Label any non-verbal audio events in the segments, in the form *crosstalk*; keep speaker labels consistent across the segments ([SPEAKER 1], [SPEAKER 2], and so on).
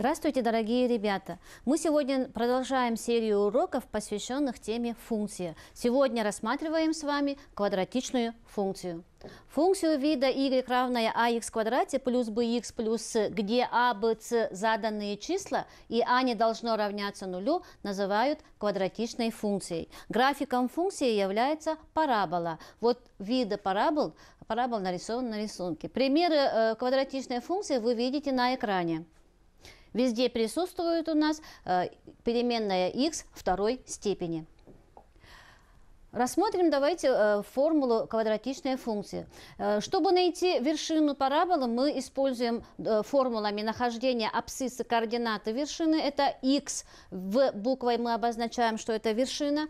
[SPEAKER 1] Здравствуйте, дорогие ребята! Мы сегодня продолжаем серию уроков, посвященных теме функции. Сегодня рассматриваем с вами квадратичную функцию. Функцию вида y равная ax квадрате плюс bx плюс c, где a, b, c заданные числа и a не должно равняться нулю, называют квадратичной функцией. Графиком функции является парабола. Вот виды парабол, парабол нарисован на рисунке. Примеры э, квадратичной функции вы видите на экране. Везде присутствует у нас э, переменная x второй степени. Рассмотрим давайте э, формулу квадратичной функции. Э, чтобы найти вершину параболы, мы используем формулами нахождения абсциссы координаты вершины. Это x, в буквой мы обозначаем, что это вершина,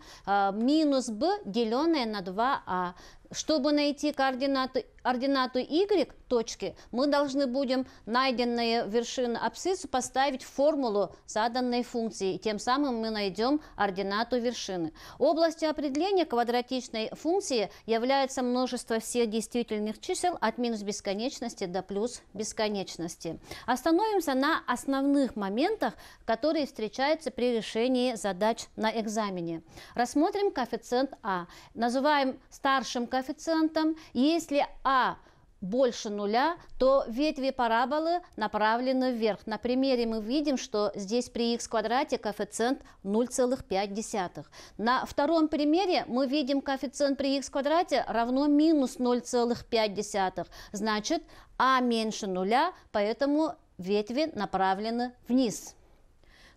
[SPEAKER 1] минус b, деленное на 2a. А. Чтобы найти координаты ординату y точки мы должны будем найденные вершины абсциссу поставить в формулу заданной функции, и тем самым мы найдем ординату вершины. Областью определения квадратичной функции является множество всех действительных чисел от минус бесконечности до плюс бесконечности. Остановимся на основных моментах, которые встречаются при решении задач на экзамене. Рассмотрим коэффициент А. Называем старшим коэффициентом. Если А а больше нуля, то ветви параболы направлены вверх. На примере мы видим, что здесь при x квадрате коэффициент 0,5. На втором примере мы видим коэффициент при x квадрате равно минус 0,5. Значит, а меньше нуля, поэтому ветви направлены вниз.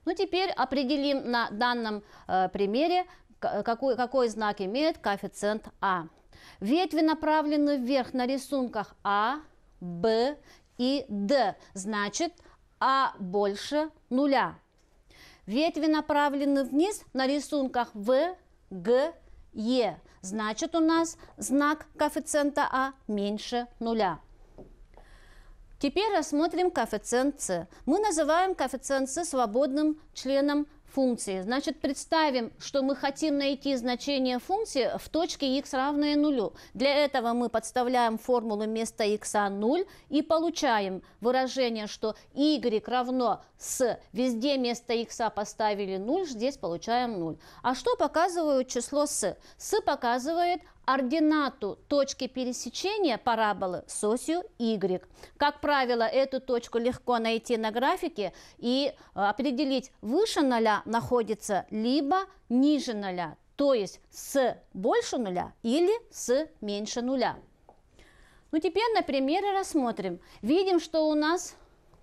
[SPEAKER 1] Ну, теперь определим на данном э, примере, какой, какой знак имеет коэффициент а. Ветви направлены вверх на рисунках А, Б и Д, значит А больше нуля. Ветви направлены вниз на рисунках В, Г, Е, значит у нас знак коэффициента А меньше нуля. Теперь рассмотрим коэффициент С. Мы называем коэффициент С свободным членом функции. Значит, представим, что мы хотим найти значение функции в точке x равное нулю. Для этого мы подставляем формулу вместо x 0 а и получаем выражение, что y равно с, везде вместо x а поставили 0, здесь получаем 0. А что показывает число с? С показывает ординату точки пересечения параболы с осью y. Как правило, эту точку легко найти на графике и э, определить, выше нуля находится либо ниже нуля, то есть с больше нуля или с меньше нуля. Ну, теперь на примере рассмотрим. Видим, что у нас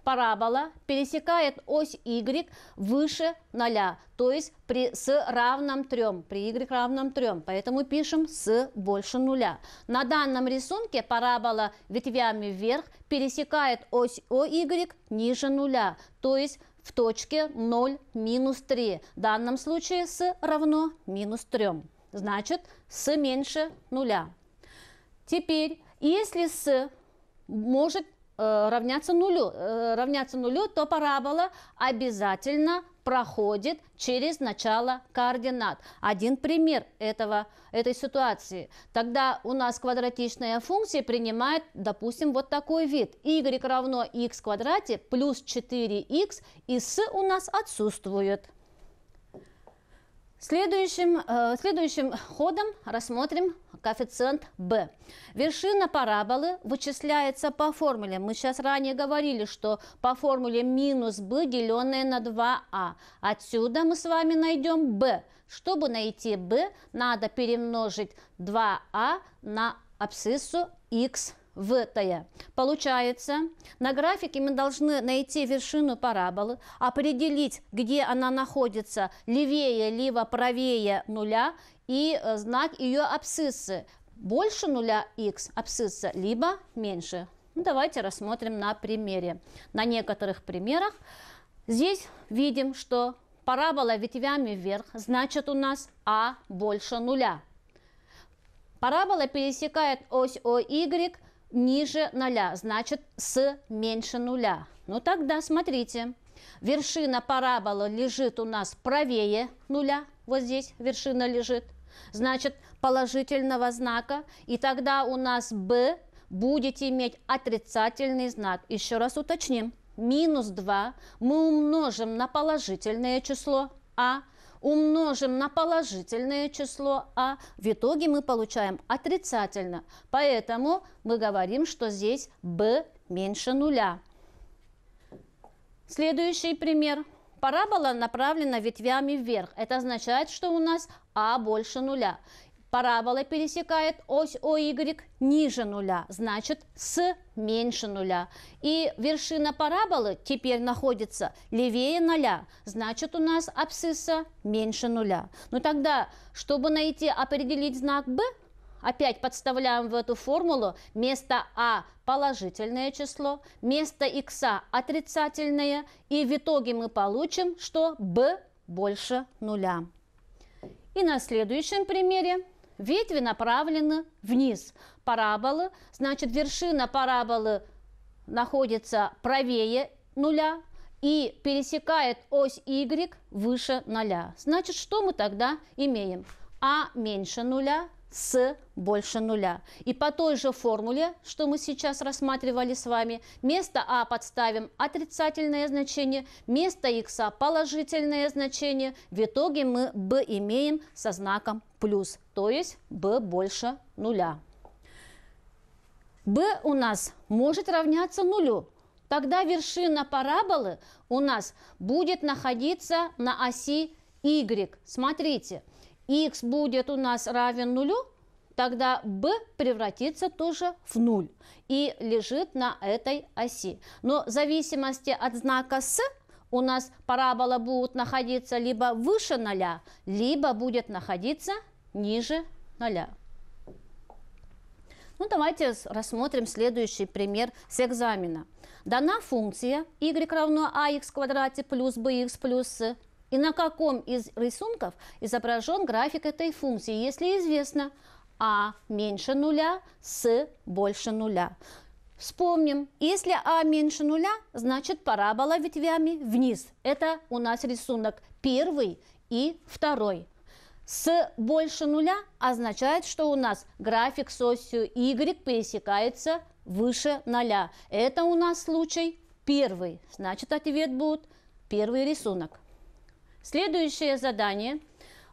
[SPEAKER 1] парабола пересекает ось y выше 0, то есть при с равным 3, при y равном 3, поэтому пишем с больше 0. На данном рисунке парабола ветвями вверх пересекает ось оy ниже 0, то есть в точке 0, минус 3. В данном случае с равно минус 3. Значит, с меньше 0. Теперь, если с может Э, равняться нулю, э, равняться нулю, то парабола обязательно проходит через начало координат. Один пример этого, этой ситуации. Тогда у нас квадратичная функция принимает, допустим, вот такой вид. y равно x квадрате плюс 4x, и с у нас отсутствует. Следующим, э, следующим ходом рассмотрим коэффициент b. Вершина параболы вычисляется по формуле. Мы сейчас ранее говорили, что по формуле минус b, деленное на 2a. А. Отсюда мы с вами найдем b. Чтобы найти b, надо перемножить 2a а на абсциссу x в ТЭ. Получается, на графике мы должны найти вершину параболы, определить, где она находится, левее, либо правее нуля, и э, знак ее абсциссы. Больше нуля x абсцисса, либо меньше. Ну, давайте рассмотрим на примере. На некоторых примерах здесь видим, что парабола ветвями вверх, значит у нас а больше нуля. Парабола пересекает ось ОY, ниже нуля, значит с меньше нуля. Ну тогда смотрите, вершина параболы лежит у нас правее нуля, вот здесь вершина лежит, значит положительного знака, и тогда у нас b будет иметь отрицательный знак. Еще раз уточним, минус 2 мы умножим на положительное число а, умножим на положительное число А, в итоге мы получаем отрицательно. Поэтому мы говорим, что здесь b меньше нуля. Следующий пример. Парабола направлена ветвями вверх. Это означает, что у нас А больше нуля. Парабола пересекает ось ОY ниже нуля, значит с меньше нуля. И вершина параболы теперь находится левее нуля, значит у нас абсцисса меньше нуля. Но ну тогда, чтобы найти, определить знак B, Опять подставляем в эту формулу место А положительное число, место Х отрицательное, и в итоге мы получим, что B больше нуля. И на следующем примере ветви направлены вниз. Параболы, значит, вершина параболы находится правее нуля и пересекает ось Y выше нуля. Значит, что мы тогда имеем? А меньше нуля – с больше нуля. И по той же формуле, что мы сейчас рассматривали с вами, вместо а подставим отрицательное значение, вместо х положительное значение. В итоге мы b имеем со знаком плюс, то есть b больше нуля. b у нас может равняться нулю, тогда вершина параболы у нас будет находиться на оси y. Смотрите, x будет у нас равен нулю, тогда b превратится тоже в нуль и лежит на этой оси. Но в зависимости от знака с у нас парабола будет находиться либо выше ноля, либо будет находиться ниже ноля. Ну, давайте рассмотрим следующий пример с экзамена. Дана функция y равно ax в квадрате плюс bx плюс и на каком из рисунков изображен график этой функции, если известно а меньше нуля, с больше нуля. Вспомним, если а меньше нуля, значит парабола ветвями вниз. Это у нас рисунок первый и второй. С больше нуля означает, что у нас график с осью y пересекается выше нуля. Это у нас случай первый, значит ответ будет первый рисунок. Следующее задание.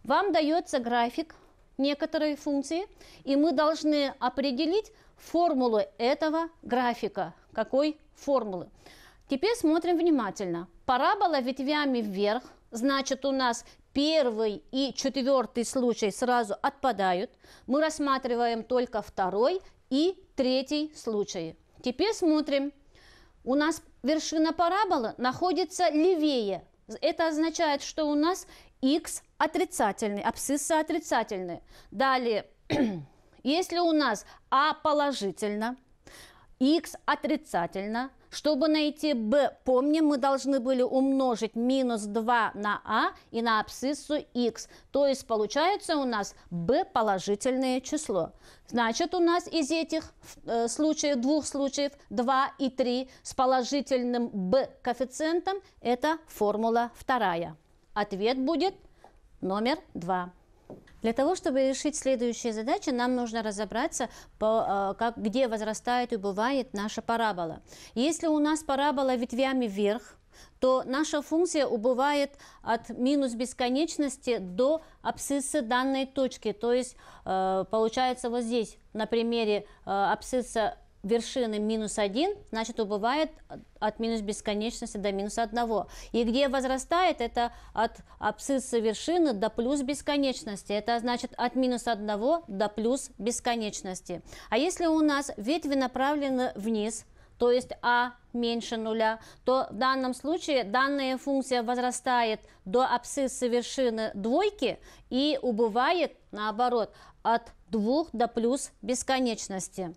[SPEAKER 1] Вам дается график некоторой функции, и мы должны определить формулу этого графика. Какой формулы? Теперь смотрим внимательно. Парабола ветвями вверх, значит у нас первый и четвертый случай сразу отпадают. Мы рассматриваем только второй и третий случаи. Теперь смотрим. У нас вершина параболы находится левее это означает, что у нас x отрицательный, абсцисса отрицательная. Далее, *clears throat* если у нас а положительно, x отрицательно, чтобы найти b, помним, мы должны были умножить минус 2 на а и на абсциссу x. То есть получается у нас b положительное число. Значит, у нас из этих э, случаев, двух случаев, 2 и 3 с положительным b коэффициентом, это формула вторая. Ответ будет номер 2. Для того, чтобы решить следующие задачи, нам нужно разобраться, по, э, как, где возрастает и убывает наша парабола. Если у нас парабола ветвями вверх, то наша функция убывает от минус бесконечности до абсциссы данной точки. То есть э, получается вот здесь, на примере э, абсцисса вершины минус 1, значит убывает от минус бесконечности до минус 1. И где возрастает, это от абсцисса вершины до плюс бесконечности. Это значит от минус 1 до плюс бесконечности. А если у нас ветви направлены вниз, то есть а меньше нуля, то в данном случае данная функция возрастает до абсцисса вершины двойки и убывает, наоборот, от 2 до плюс бесконечности.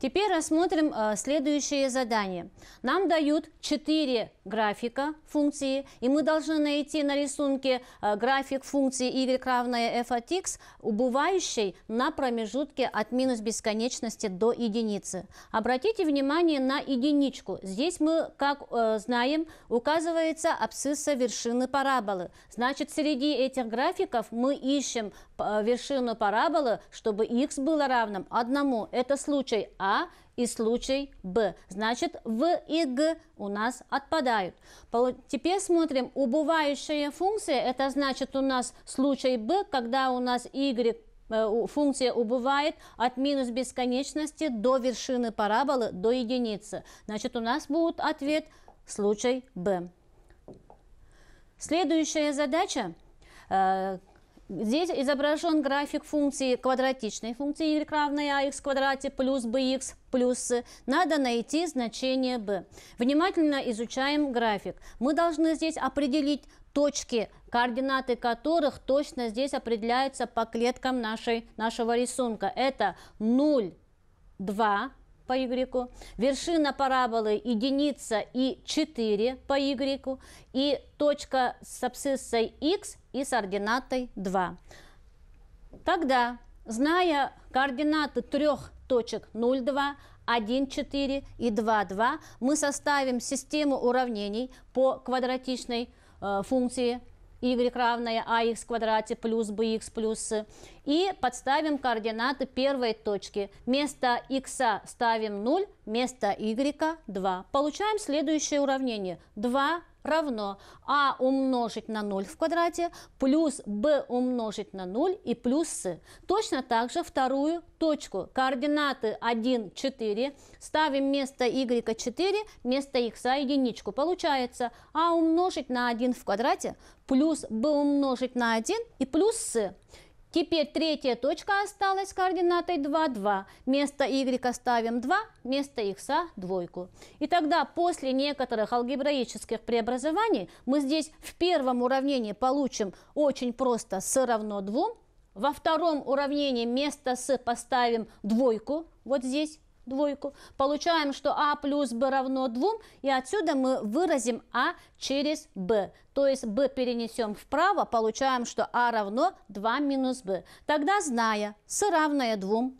[SPEAKER 1] Теперь рассмотрим э, следующее задание. Нам дают 4 графика функции, и мы должны найти на рисунке э, график функции y равное f от x, убывающей на промежутке от минус бесконечности до единицы. Обратите внимание на единичку. Здесь мы, как э, знаем, указывается абсцисса вершины параболы. Значит, среди этих графиков мы ищем э, вершину параболы, чтобы x было равным одному. Это случай А, и случай Б. Значит, В и Г у нас отпадают. Теперь смотрим, убывающая функция, это значит у нас случай Б, когда у нас Y э, функция убывает от минус бесконечности до вершины параболы, до единицы. Значит, у нас будет ответ случай Б. Следующая задача э, Здесь изображен график функции квадратичной функции y равной ax в квадрате плюс bx плюс. Надо найти значение b. Внимательно изучаем график. Мы должны здесь определить точки, координаты которых точно здесь определяются по клеткам нашей, нашего рисунка. Это 0, 2 по y, вершина параболы единица и 4 по y, и точка с абсциссой x и с ординатой 2. Тогда, зная координаты трех точек 0, 2, 1, 4 и 2, 2, мы составим систему уравнений по квадратичной э, функции y равная ax в квадрате плюс bx плюс и подставим координаты первой точки. Вместо x ставим 0, вместо y 2. Получаем следующее уравнение. 2 равно а умножить на 0 в квадрате, плюс b умножить на 0 и плюс c. Точно так же вторую точку. Координаты 1, 4. Ставим вместо y 4, вместо x единичку. Получается а умножить на 1 в квадрате, плюс b умножить на 1 и плюс c. Теперь третья точка осталась с координатой 2, 2. Вместо y ставим 2, вместо x двойку. И тогда после некоторых алгебраических преобразований мы здесь в первом уравнении получим очень просто с равно 2. Во втором уравнении вместо с поставим двойку вот здесь двойку. Получаем, что А плюс Б равно 2, и отсюда мы выразим А через Б. То есть b перенесем вправо, получаем, что а равно 2 минус b. Тогда, зная с равное 2,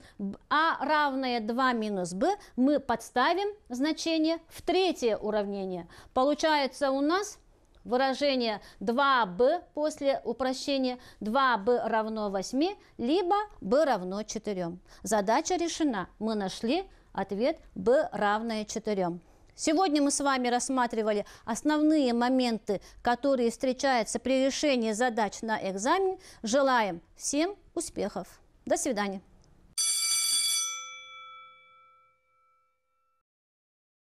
[SPEAKER 1] а равное 2 минус b, мы подставим значение в третье уравнение. Получается у нас выражение 2b после упрощения 2b равно 8, либо b равно 4. Задача решена. Мы нашли Ответ B равное 4. Сегодня мы с вами рассматривали основные моменты, которые встречаются при решении задач на экзамен. Желаем всем успехов. До свидания.